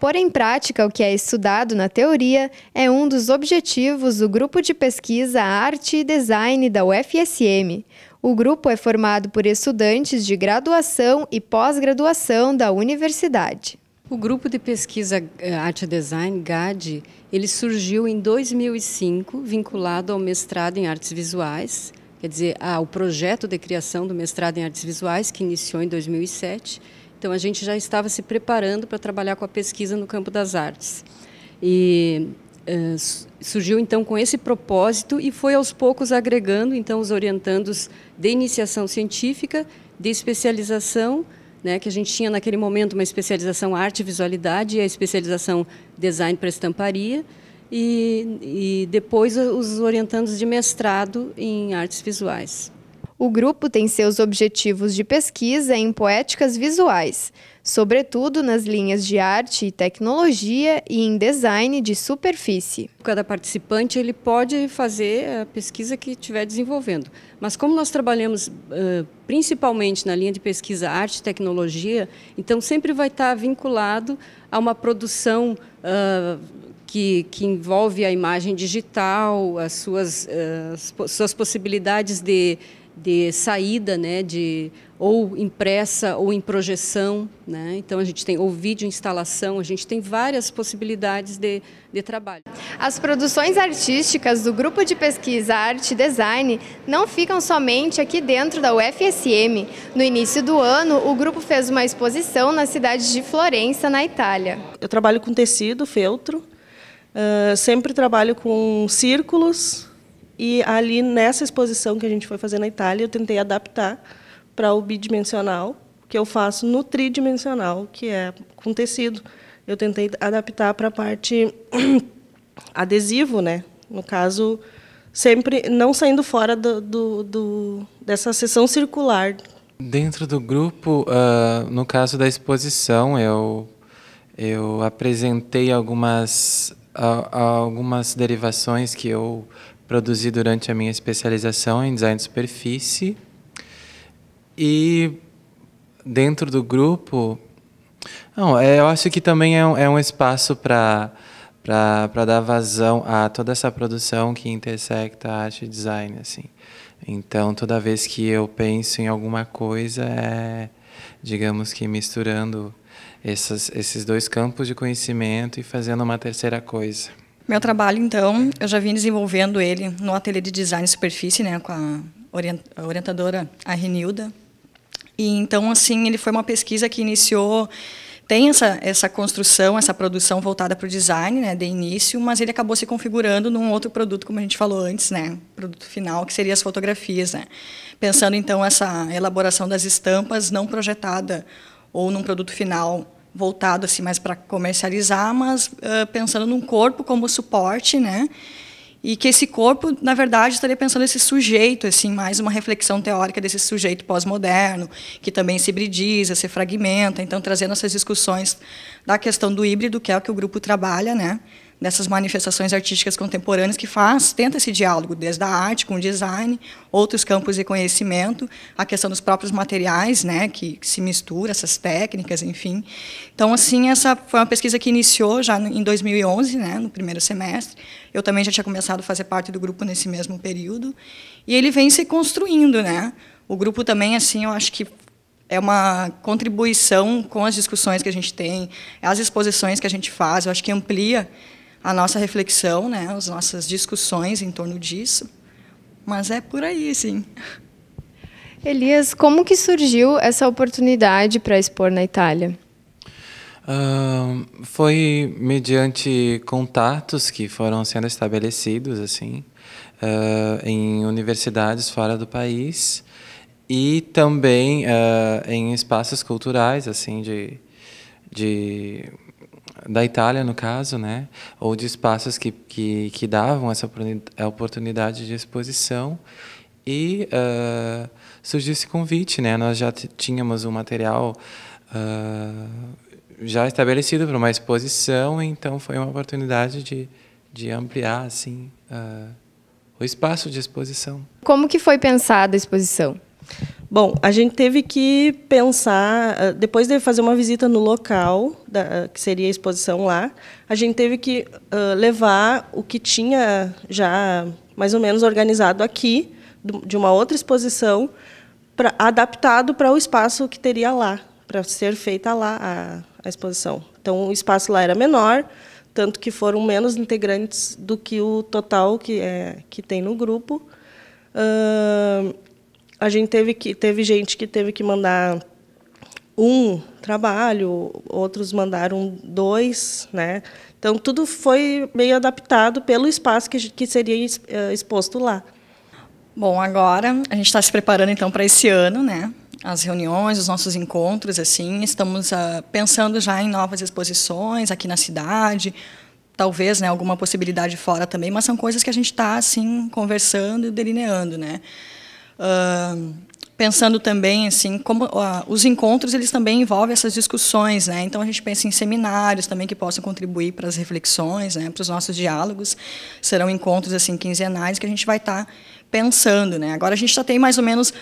Pôr em prática o que é estudado na teoria é um dos objetivos do grupo de pesquisa Arte e Design da UFSM. O grupo é formado por estudantes de graduação e pós-graduação da universidade. O grupo de pesquisa eh, Arte e Design, GAD, ele surgiu em 2005, vinculado ao mestrado em artes visuais, quer dizer, ao projeto de criação do mestrado em artes visuais, que iniciou em 2007 então, a gente já estava se preparando para trabalhar com a pesquisa no campo das artes. E eh, surgiu, então, com esse propósito e foi aos poucos agregando, então, os orientandos de iniciação científica, de especialização, né, que a gente tinha naquele momento uma especialização arte e visualidade e a especialização design para estamparia, e, e depois os orientandos de mestrado em artes visuais. O grupo tem seus objetivos de pesquisa em poéticas visuais, sobretudo nas linhas de arte e tecnologia e em design de superfície. Cada participante ele pode fazer a pesquisa que estiver desenvolvendo, mas como nós trabalhamos principalmente na linha de pesquisa arte e tecnologia, então sempre vai estar vinculado a uma produção que, que, envolve a imagem digital, as suas, as suas possibilidades de, de saída, né, de ou impressa ou em projeção, né? Então a gente tem ou vídeo instalação, a gente tem várias possibilidades de, de trabalho. As produções artísticas do grupo de pesquisa Arte e Design não ficam somente aqui dentro da UFSM. No início do ano, o grupo fez uma exposição na cidade de Florença, na Itália. Eu trabalho com tecido, feltro, uh, sempre trabalho com círculos, e ali nessa exposição que a gente foi fazer na Itália, eu tentei adaptar para o bidimensional, que eu faço no tridimensional, que é com tecido. Eu tentei adaptar para a parte adesivo, né? No caso, sempre não saindo fora do, do, do dessa seção circular. Dentro do grupo, uh, no caso da exposição, eu, eu apresentei algumas, uh, algumas derivações que eu produzi durante a minha especialização em design de superfície. E dentro do grupo, não, é, eu acho que também é um, é um espaço para para dar vazão a toda essa produção que intersecta arte e design assim. Então, toda vez que eu penso em alguma coisa, é, digamos que misturando essas, esses dois campos de conhecimento e fazendo uma terceira coisa. Meu trabalho, então, eu já vim desenvolvendo ele no ateliê de design de superfície, né, com a orientadora a Renilda. E então, assim, ele foi uma pesquisa que iniciou tem essa, essa construção, essa produção voltada para o design, né, de início, mas ele acabou se configurando num outro produto, como a gente falou antes, né, produto final, que seria as fotografias, né. Pensando então essa elaboração das estampas não projetada ou num produto final voltado assim mais para comercializar, mas uh, pensando num corpo como suporte, né? E que esse corpo, na verdade, estaria pensando esse sujeito, assim, mais uma reflexão teórica desse sujeito pós-moderno, que também se hibridiza, se fragmenta, então trazendo essas discussões da questão do híbrido, que é o que o grupo trabalha, né? dessas manifestações artísticas contemporâneas que faz, tenta esse diálogo, desde a arte com o design, outros campos de conhecimento, a questão dos próprios materiais, né, que, que se mistura, essas técnicas, enfim. Então, assim, essa foi uma pesquisa que iniciou já em 2011, né, no primeiro semestre. Eu também já tinha começado a fazer parte do grupo nesse mesmo período. E ele vem se construindo, né? O grupo também, assim, eu acho que é uma contribuição com as discussões que a gente tem, as exposições que a gente faz, eu acho que amplia a nossa reflexão, né, as nossas discussões em torno disso. Mas é por aí, sim. Elias, como que surgiu essa oportunidade para expor na Itália? Uh, foi mediante contatos que foram sendo estabelecidos assim uh, em universidades fora do país e também uh, em espaços culturais assim de, de da Itália, no caso, né? ou de espaços que, que, que davam essa oportunidade de exposição. E uh, surgiu esse convite. Né? Nós já tínhamos um material uh, já estabelecido para uma exposição, então foi uma oportunidade de, de ampliar assim, uh, o espaço de exposição. Como que foi pensada a exposição? Bom, a gente teve que pensar, ah, depois de fazer uma visita no local, da, ah, que seria a exposição lá, a gente teve que uh, levar o que tinha já mais ou menos organizado aqui, de uma outra exposição, pra, adaptado para o espaço que teria lá, para ser feita lá a, a exposição. Então, o espaço lá era menor, tanto que foram menos integrantes do que o total que, é, que tem no grupo. Uh, a gente teve que teve gente que teve que mandar um trabalho, outros mandaram dois, né? Então tudo foi meio adaptado pelo espaço que, que seria eh, exposto lá. Bom, agora a gente está se preparando então para esse ano, né? As reuniões, os nossos encontros, assim, estamos uh, pensando já em novas exposições aqui na cidade, talvez, né, alguma possibilidade fora também, mas são coisas que a gente está assim conversando e delineando, né? Uh, pensando também assim como uh, os encontros eles também envolvem essas discussões né então a gente pensa em seminários também que possam contribuir para as reflexões né para os nossos diálogos serão encontros assim quinzenais que a gente vai estar tá pensando né agora a gente já tem mais ou menos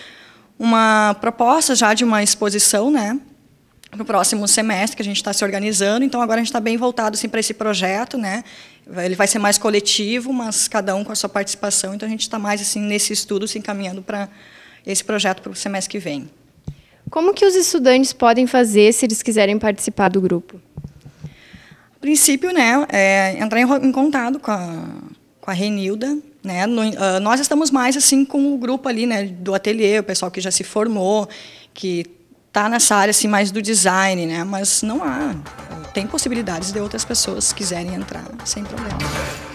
uma proposta já de uma exposição né no próximo semestre que a gente está se organizando. Então agora a gente está bem voltado assim, para esse projeto, né? Ele vai ser mais coletivo, mas cada um com a sua participação. Então a gente está mais assim nesse estudo se encaminhando para esse projeto para o semestre que vem. Como que os estudantes podem fazer se eles quiserem participar do grupo? A princípio, né, é entrar em contato com a, com a Renilda, né? No, uh, nós estamos mais assim com o grupo ali, né, do ateliê, o pessoal que já se formou, que tá nessa área assim mais do design, né? Mas não há, tem possibilidades de outras pessoas quiserem entrar sem problema.